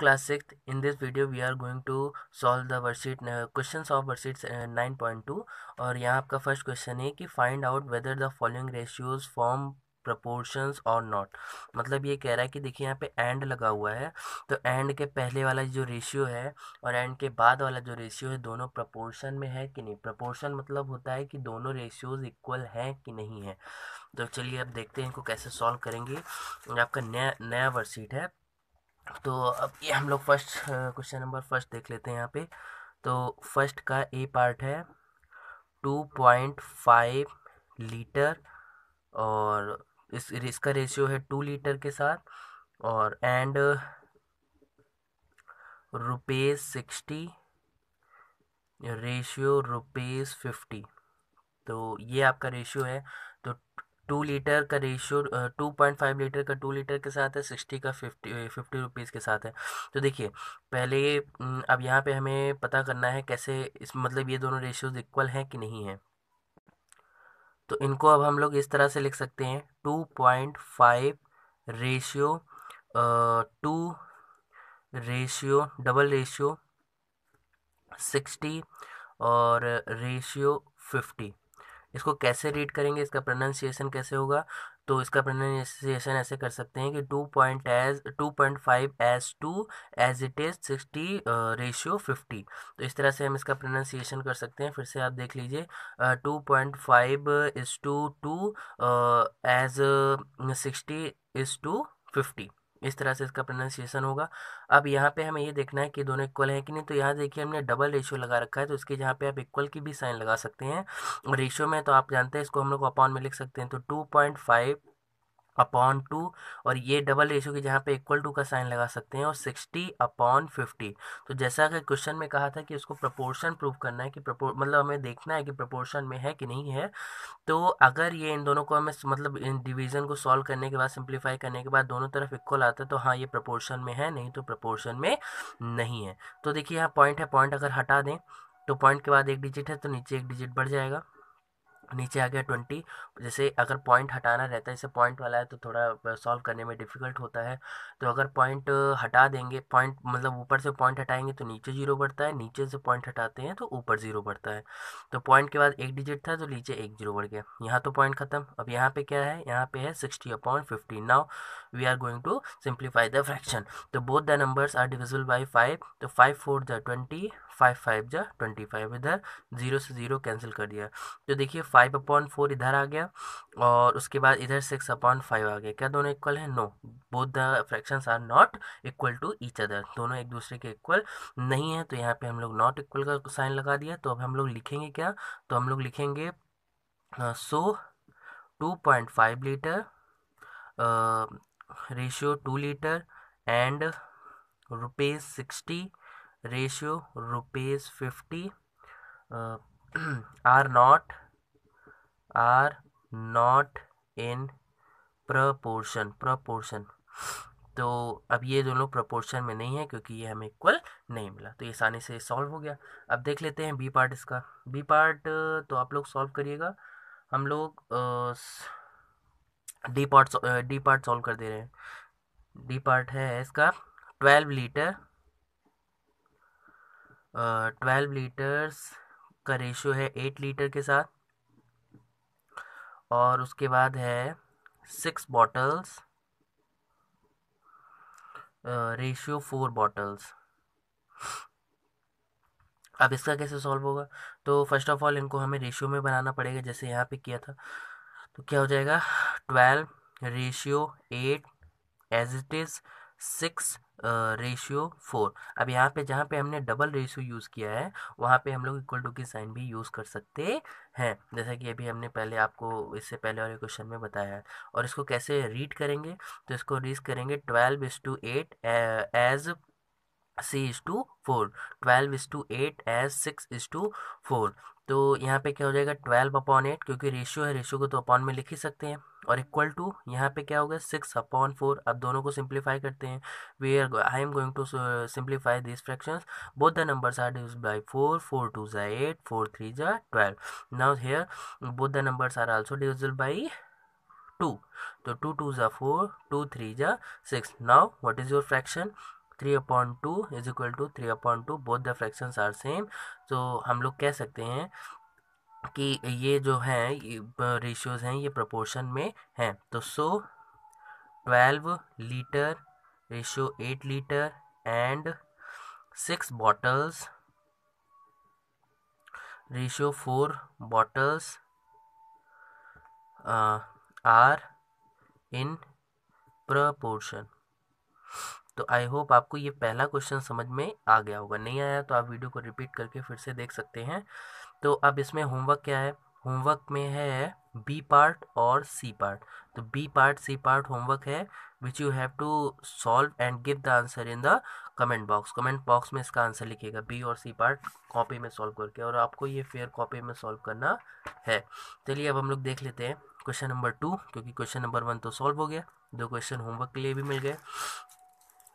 class six in this video we are going to solve the worksheet question uh, of of nine point two और यहाँ आपका first question है कि find out whether the following ratios form proportions और not मतलब ये कह रहा है कि देखिए यहाँ पे एंड लगा हुआ है तो एंड के पहले वाला जो रेशियो है और एंड के बाद वाला जो रेशियो है दोनों प्रपोर्शन में है कि नहीं प्रपोर्शन मतलब होता है कि दोनों रेशियोज इक्वल हैं कि नहीं है तो चलिए अब देखते हैं इनको कैसे सॉल्व करेंगे आपका नया नया वर्कशीट है तो अब ये हम लोग फर्स्ट क्वेश्चन नंबर फर्स्ट देख लेते हैं यहाँ पे तो फर्स्ट का ए पार्ट है टू पॉइंट फाइव लीटर और इस इसका रेशियो है टू लीटर के साथ और and rupees sixty ratio rupees fifty तो ये आपका रेशियो है तो टू लीटर का ratio two point five litre का टू लीटर के साथ है सिक्सटी का फिफ्टी फिफ्टी रुपीज़ के साथ है तो देखिए पहले अब यहाँ पे हमें पता करना है कैसे इस मतलब ये दोनों रेशियोज इक्वल हैं कि नहीं है तो इनको अब हम लोग इस तरह से लिख सकते हैं two point five ratio two ratio double ratio sixty और रेशियो फिफ्टी इसको कैसे रीड करेंगे इसका प्रोनाउंसिएशन कैसे होगा तो इसका प्रोनाउंसिएशन ऐसे कर सकते हैं कि two point as two point five as two as it is sixty ratio fifty तो इस तरह से हम इसका प्रोनाउंसिएशन कर सकते हैं फिर से आप देख लीजिए two point five is to two as sixty is to fifty इस तरह से इसका प्रोनाउंसिएशन होगा अब यहाँ पे हमें ये देखना है कि दोनों इक्वल है कि नहीं तो यहाँ देखिए हमने डबल रेशियो लगा रखा है तो इसके यहाँ पे आप इक्वल की भी साइन लगा सकते हैं रेशियो में तो आप जानते हैं इसको हम लोग अपॉन में लिख सकते हैं तो two point five upon two और ये डबल रेशियो की जहाँ पे इक्वल टू का साइन लगा सकते हैं और सिक्सटी अपॉन फिफ्टी तो जैसा कि क्वेश्चन में कहा था कि उसको प्रपोर्शन प्रूव करना है कि प्रपोर मतलब हमें देखना है कि प्रपोर्शन में है कि नहीं है तो अगर ये इन दोनों को हमें मतलब इन डिवीज़न को सॉल्व करने के बाद सिंप्लीफाई करने के बाद दोनों तरफ इक्वल आता है तो हाँ ये प्रपोर्शन में है नहीं तो प्रपोर्शन में नहीं है तो देखिए यहाँ पॉइंट है पॉइंट अगर हटा दें तो पॉइंट के बाद एक डिजिट है तो नीचे एक डिजिट बढ़ जाएगा नीचे आ गया ट्वेंटी जैसे अगर पॉइंट हटाना रहता है जैसे पॉइंट वाला है तो थोड़ा सॉल्व करने में डिफ़िकल्ट होता है तो अगर पॉइंट हटा देंगे पॉइंट मतलब ऊपर से पॉइंट हटाएंगे तो नीचे जीरो बढ़ता है नीचे से पॉइंट हटाते हैं तो ऊपर जीरो बढ़ता है तो पॉइंट के बाद एक डिजिट था तो नीचे एक जीरो बढ़ गया यहाँ तो पॉइंट खत्म अब यहाँ पर क्या है यहाँ पर है sixty upon fifty now we are going to simplify the fraction तो both the numbers are divisible by five तो फाइव फोर जो ट्वेंटी फाइव फाइव जो ट्वेंटी फाइव इधर जीरो से जीरो कैंसिल कर दिया तो देखिए फाइव फाइव अपॉन फोर इधर आ गया और उसके बाद इधर सिक्स अपॉइंट फाइव आ गया क्या दोनों इक्वल है no both the fractions are not equal to each other दोनों एक दूसरे के इक्वल नहीं है तो यहाँ पे हम लोग नॉट इक्वल का साइन लगा दिया तो अब हम लोग लिखेंगे क्या तो हम लोग लिखेंगे so two point five litre ratio two litre and rupees sixty ratio rupees fifty are not are not in proportion proportion तो अब ये दोनों प्रपोर्शन में नहीं है क्योंकि ये हमें इक्वल नहीं मिला तो ये आसानी से सॉल्व हो गया अब देख लेते हैं बी पार्ट इसका बी पार्ट तो आप लोग सॉल्व करिएगा हम लोग D part D part solve कर दे रहे हैं डी पार्ट है इसका ट्वेल्व लीटर ट्वेल्व लीटर्स का रेशियो है एट लीटर के साथ और उसके बाद है six bottles ratio four bottles अब इसका कैसे सॉल्व होगा तो फर्स्ट ऑफ ऑल इनको हमें रेशियो में बनाना पड़ेगा जैसे यहाँ पे किया था तो क्या हो जाएगा twelve ratio eight as it is six ratio four अब यहाँ पे जहाँ पे हमने डबल रेशियो यूज़ किया है वहाँ पे हम लोग इक्वल टू की साइन भी यूज़ कर सकते हैं जैसा कि अभी हमने पहले आपको इससे पहले वाले क्वेश्चन में बताया है और इसको कैसे रीड करेंगे तो इसको रीड करेंगे twelve is to eight as सी is to four twelve is to eight as six is to four तो यहाँ पे क्या हो जाएगा ट्वेल्व अपॉन एट क्योंकि रेशियो है रेशियो को तो अपॉन में लिख ही सकते हैं और इक्वल टू यहाँ पे क्या हो गया सिक्स अपॉन फोर अब दोनों को सिंप्लीफाई करते हैं we are I am going to simplify this fraction both the numbers are divisible by four four two जै एट फोर थ्री जै twelve now here both the numbers are also divisible by two तो two two जै four two three जै six now what is your fraction three upon two is equal to three upon two both the fraction are same तो हम लोग कह सकते हैं कि ये जो है रेशियोज़ हैं ये प्रपोर्शन में हैं तो so twelve litre ratio eight litre and six bottles ratio four bottles are in proportion तो आई होप आपको ये पहला क्वेश्चन समझ में आ गया होगा नहीं आया तो आप वीडियो को रिपीट करके फिर से देख सकते हैं तो अब इसमें होमवर्क क्या है होमवर्क में है बी पार्ट और सी पार्ट तो B part C part homework है which you have to solve and give the answer in the comment box comment box में इसका आंसर लिखिएगा बी और सी पार्ट कॉपी में सॉल्व करके और आपको ये फेयर कॉपी में सॉल्व करना है चलिए अब हम लोग देख लेते हैं क्वेश्चन नंबर टू क्योंकि क्वेश्चन नंबर वन तो सॉल्व हो गया दो क्वेश्चन होमवर्क के लिए भी मिल गए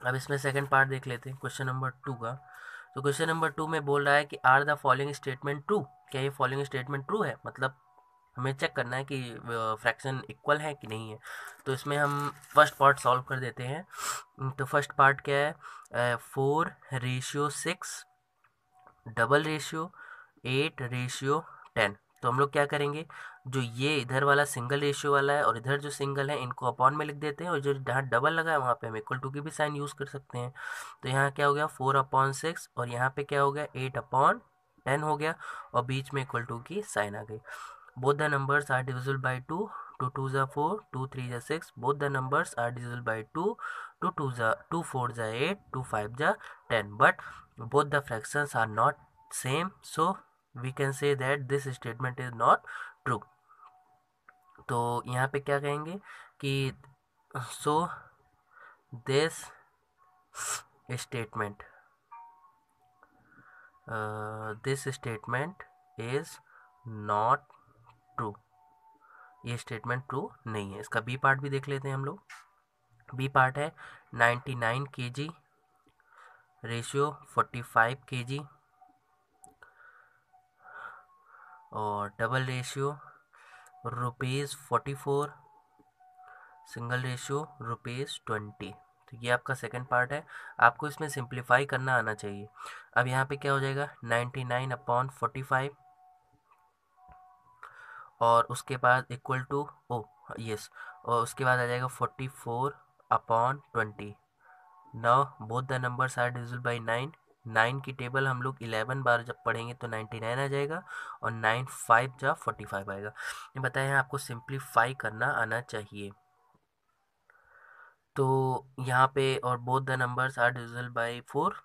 अब इसमें सेकेंड पार्ट देख लेते हैं क्वेश्चन नंबर टू का तो क्वेश्चन नंबर टू में बोल रहा है कि are the following statement true क्या ये फॉलोइंग स्टेटमेंट ट्रू है मतलब हमें चेक करना है कि फ्रैक्शन इक्वल है कि नहीं है तो इसमें हम फर्स्ट पार्ट सॉल्व कर देते हैं तो फर्स्ट पार्ट क्या है four ratio six double ratio eight ratio ten तो हम लोग क्या करेंगे जो ये इधर वाला सिंगल रेशियो वाला है और इधर जो सिंगल है इनको अपॉन में लिख देते हैं और जो जहाँ डबल लगा है वहाँ पे हम इक्वल टू की भी साइन यूज़ कर सकते हैं तो यहाँ क्या हो गया फोर अपॉन सिक्स और यहाँ पे क्या हो गया एट अपॉन टेन हो गया और बीच में इक्वल टू की साइन आ गई both the numbers are divisible by two two two ज़ा फोर टू थ्री ज़ा six both the numbers are divisible by two two two ज़ा टू फोर ज़ा एट टू फाइव ज़ा ten but both the fractions are not same so we can say that this statement is not true तो यहाँ पे क्या कहेंगे कि so this statement this statement is not true ये statement true नहीं है इसका बी पार्ट भी देख लेते हैं हम लोग बी पार्ट है ninety nine K G ratio forty five K G और double ratio rupees forty four single ratio rupees twenty तो ये आपका सेकंड पार्ट है आपको इसमें सिंप्लीफाई करना आना चाहिए अब यहाँ पे क्या हो जाएगा ninety nine upon forty five और उसके बाद इक्वल टू ओ यस और उसके बाद आ जाएगा forty four upon twenty now both the numbers are divisible by nine nine की टेबल हम लोग इलेवन बार जब पढ़ेंगे तो नाइन्टी नाइन आ जाएगा और नाइन फाइव जा फोर्टी फाइव आएगा ये है आपको सिंप्लीफाई करना आना चाहिए तो यहाँ पे और both the numbers are divisible by four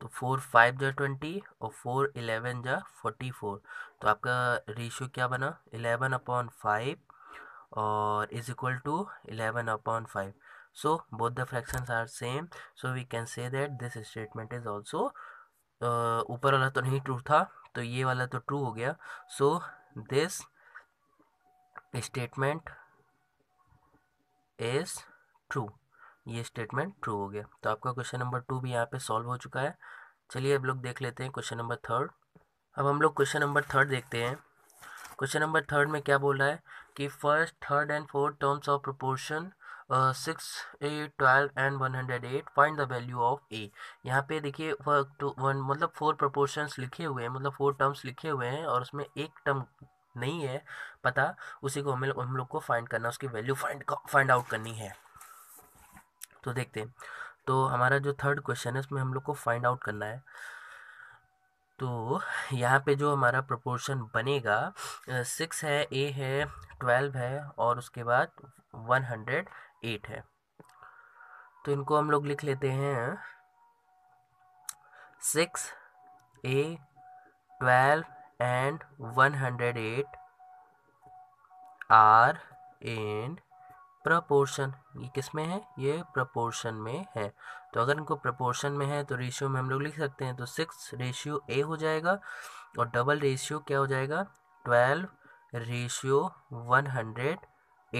तो फोर फाइव जा ट्वेंटी और फोर इलेवन जा फोर्टी फोर तो आपका रेशियो क्या बना इलेवन अपॉन फाइव और is equal to eleven upon five so both the fractions are same so we can say that this statement is also uh, ऊपर वाला तो नहीं ट्रू था तो ये वाला तो ट्रू हो गया so this statement is true ये स्टेटमेंट ट्रू हो गया तो आपका क्वेश्चन नंबर टू भी यहाँ पे सॉल्व हो चुका है चलिए अब लोग देख लेते हैं क्वेश्चन नंबर थर्ड अब हम लोग क्वेश्चन नंबर थर्ड देखते हैं क्वेश्चन नंबर थर्ड में क्या बोल रहा है कि first third and fourth terms of proportion six A twelve and one hundred eight find the value of A यहाँ पे देखिए वन मतलब फोर प्रपोर्शंस लिखे हुए हैं मतलब फोर टर्म्स लिखे हुए हैं और उसमें एक टर्म नहीं है पता उसी को हमें हम लोग को फाइंड करना उसकी वैल्यू फाइंड फाइंड आउट करनी है तो देखते हैं तो हमारा जो थर्ड क्वेश्चन है उसमें हम लोग को फाइंड आउट करना है तो यहाँ पे जो हमारा प्रपोर्शन बनेगा सिक्स है ए है ट्वेल्व है और उसके बाद वन हंड्रेड एट है तो इनको हम लोग लिख लेते हैं six A twelve and one hundred eight are in proportion ये किस में है ये प्रपोर्शन में है तो अगर इनको प्रपोर्शन में है तो रेशियो में हम लोग लिख सकते हैं तो सिक्स रेशियो ए हो जाएगा और डबल रेशियो क्या हो जाएगा twelve ratio one hundred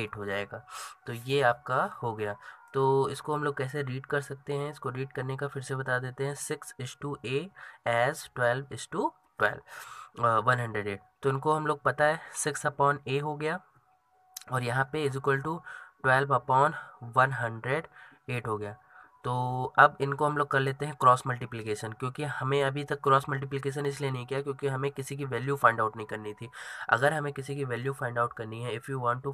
eight हो जाएगा तो ये आपका हो गया तो इसको हम लोग कैसे रीड कर सकते हैं इसको रीड करने का फिर से बता देते हैं six is to a as twelve is to twelve one hundred eight तो इनको हम लोग पता है सिक्स अपॉन ए हो गया और यहाँ पे is equal to twelve upon one hundred eight हो गया तो अब इनको हम लोग कर लेते हैं क्रॉस मल्टीप्लिकेशन क्योंकि हमें अभी तक क्रॉस मल्टीप्लिकेशन इसलिए नहीं किया क्योंकि हमें किसी की वैल्यू फाइंड आउट नहीं करनी थी अगर हमें किसी की वैल्यू फाइंड आउट करनी है if you want to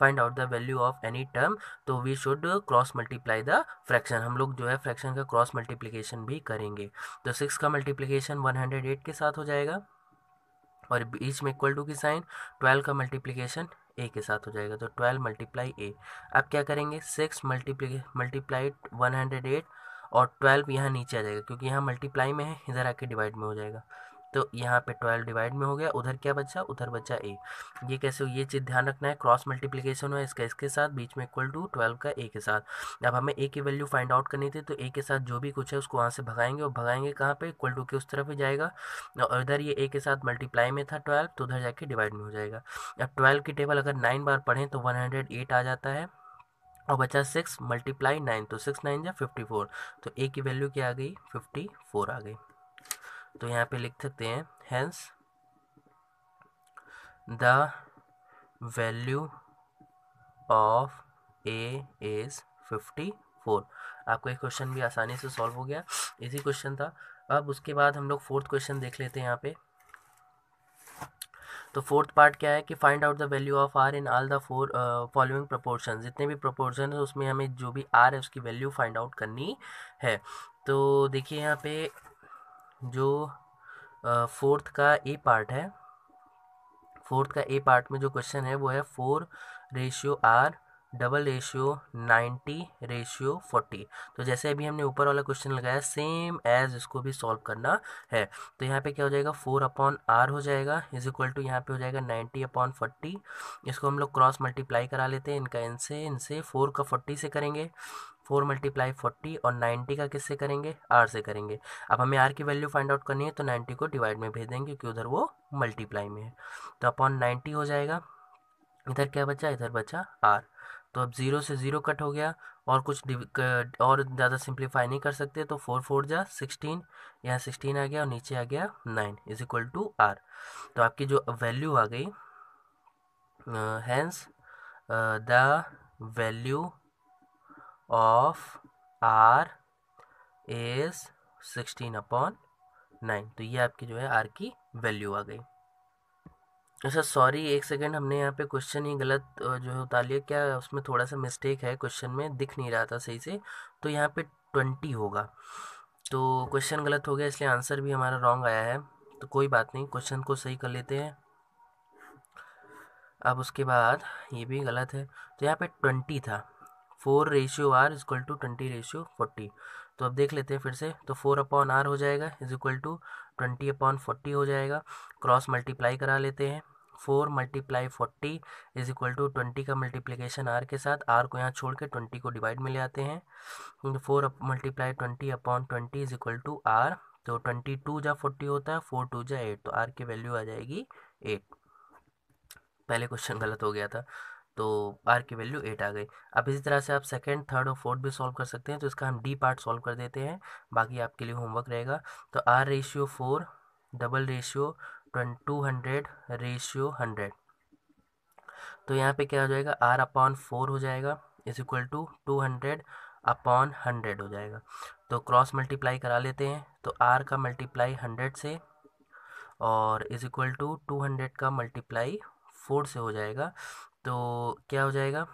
find out the value of any term तो we should cross multiply the fraction हम लोग जो है फ्रैक्शन का क्रॉस मल्टीप्लीकेशन भी करेंगे तो सिक्स का मल्टीप्लीकेशन वन के साथ हो जाएगा और बीच में इक्वल टू की साइन ट्वेल्व का मल्टीप्लीकेशन ए के साथ हो जाएगा तो ट्वेल्व मल्टीप्लाई ए अब क्या करेंगे six multiply multiplied one hundred eight और ट्वेल्व यहाँ नीचे आ जाएगा क्योंकि यहाँ मल्टीप्लाई में है इधर आके डिवाइड में हो जाएगा तो यहाँ पे ट्वेल्व डिवाइड में हो गया उधर क्या बचा उधर बचा ए ये कैसे हो ये चीज़ ध्यान रखना है क्रॉस मल्टीप्लीकेशन हो इसका इसके साथ बीच में इक्वल टू ट्वेल्व का ए के साथ अब हमें ए की वैल्यू फाइंड आउट करनी थी तो ए के साथ जो भी कुछ है उसको वहाँ से भगाएंगे और भगाएंगे कहाँ पर इक्वल टू के उस तरफ ही जाएगा और इधर ये ए के साथ मल्टीप्लाई में था ट्वेल्व तो उधर जाके डिवाइड में हो जाएगा अब ट्वेल्व की टेबल अगर नाइन बार पढ़ें तो वन हंड्रेड एट आ जाता है और बचा सिक्स मल्टीप्लाई नाइन तो सिक्स नाइन या फिफ्टी फोर तो ए की वैल्यू क्या आ गई फिफ्टी फोर आ गई तो यहाँ पे लिख सकते हैं hence the value of a is fifty four आपको एक क्वेश्चन भी आसानी से सॉल्व हो गया इसी क्वेश्चन था अब उसके बाद हम लोग फोर्थ क्वेश्चन देख लेते हैं यहाँ पे तो फोर्थ पार्ट क्या है कि find out the value of r in all the four following proportion जितने भी प्रोपोर्शन है उसमें हमें जो भी आर है उसकी वैल्यू फाइंड आउट करनी है तो देखिए यहाँ पे जो फोर्थ का ए पार्ट है फोर्थ का ए पार्ट में जो क्वेश्चन है वो है four ratio r double ratio ninety ratio forty तो जैसे अभी हमने ऊपर वाला क्वेश्चन लगाया सेम एज इसको भी सॉल्व करना है तो यहाँ पे क्या हो जाएगा फोर अपॉन आर हो जाएगा इज इक्वल टू यहाँ पे हो जाएगा नाइन्टी अपॉन फोर्टी इसको हम लोग क्रॉस मल्टीप्लाई करा लेते हैं इनका इनसे इनसे फोर का फोर्टी से करेंगे फोर मल्टीप्लाई फोर्टी और नाइन्टी का किससे करेंगे आर से करेंगे अब हमें आर की वैल्यू फाइंड आउट करनी है तो नाइन्टी को डिवाइड में भेज देंगे क्योंकि उधर वो मल्टीप्लाई में है तो अपॉन नाइन्टी हो जाएगा इधर क्या बचा इधर बचा आर तो अब ज़ीरो से ज़ीरो कट हो गया और कुछ और ज़्यादा सिंप्लीफाई नहीं कर सकते तो फोर फोर जा सिक्सटीन यहाँ सिक्सटीन आ गया और नीचे आ गया nine is equal to r तो आपकी जो वैल्यू आ गई hence the value of r is sixteen upon nine तो ये आपकी जो है आर की वैल्यू आ गई अच्छा सॉरी एक सेकेंड हमने यहाँ पे क्वेश्चन ही गलत जो है उतार लिया क्या उसमें थोड़ा सा मिस्टेक है क्वेश्चन में दिख नहीं रहा था सही से तो यहाँ पे ट्वेंटी होगा तो क्वेश्चन गलत हो गया इसलिए आंसर भी हमारा रॉन्ग आया है तो कोई बात नहीं क्वेश्चन को सही कर लेते हैं अब उसके बाद ये भी गलत है तो यहाँ पे ट्वेंटी था four ratio r equal to twenty ratio forty तो अब देख लेते हैं फिर से तो फोर अपॉन आर हो जाएगा is equal to twenty upon forty हो जाएगा क्रॉस मल्टीप्लाई करा लेते हैं four multiply forty is equal to twenty का मल्टीप्लीकेशन आर के साथ आर को यहाँ छोड़ के ट्वेंटी को डिवाइड में ले आते हैं तो four multiply twenty upon twenty is equal to r तो ट्वेंटी टू जा फोर्टी होता है फोर टू जा एट तो आर की वैल्यू आ जाएगी एट पहले क्वेश्चन गलत हो गया था तो आर की वैल्यू एट आ गई अब इसी तरह से आप सेकेंड थर्ड और फोर्थ भी सॉल्व कर सकते हैं तो इसका हम डी पार्ट सॉल्व कर देते हैं बाकी आपके लिए होमवर्क रहेगा तो r ratio four double ratio two hundred ratio hundred तो यहाँ पे क्या हो जाएगा आर अपॉन फोर हो जाएगा is equal to two hundred upon hundred हो जाएगा तो क्रॉस मल्टीप्लाई करा लेते हैं तो आर का मल्टीप्लाई हंड्रेड से और is equal to two hundred का मल्टीप्लाई फोर से हो जाएगा तो क्या हो जाएगा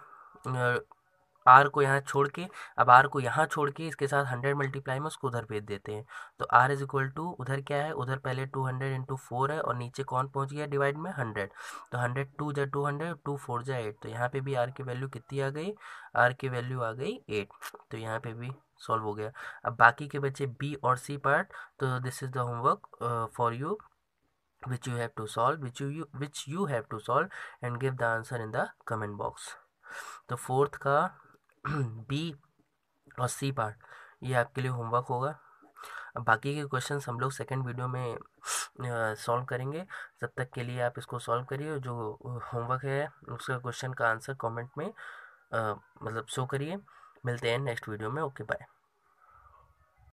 आर को यहाँ छोड़ के अब आर को यहाँ छोड़ के इसके साथ हंड्रेड मल्टीप्लाई में उसको उधर भेज देते हैं तो आर इज इक्वल टू उधर क्या है उधर पहले टू हंड्रेड इंटू फोर है और नीचे कौन पहुँच गया डिवाइड में हंड्रेड तो हंड्रेड टू जा टू हंड्रेड टू फोर जा एट तो यहाँ पे भी आर की वैल्यू कितनी आ गई आर की वैल्यू आ गई एट तो यहाँ पर भी सॉल्व हो गया अब बाकी के बच्चे बी और सी पार्ट तो this is the homework for you which you have to solve which you, you which you have to solve and give the answer in the comment box तो फोर्थ का बी और C part ये आपके लिए homework होगा बाकी के questions हम लोग सेकंड वीडियो में सॉल्व करेंगे तब तक के लिए आप इसको सॉल्व करिए जो होमवर्क है उसका क्वेश्चन का आंसर कमेंट में आ, मतलब शो करिए मिलते हैं नेक्स्ट वीडियो में ओके बाय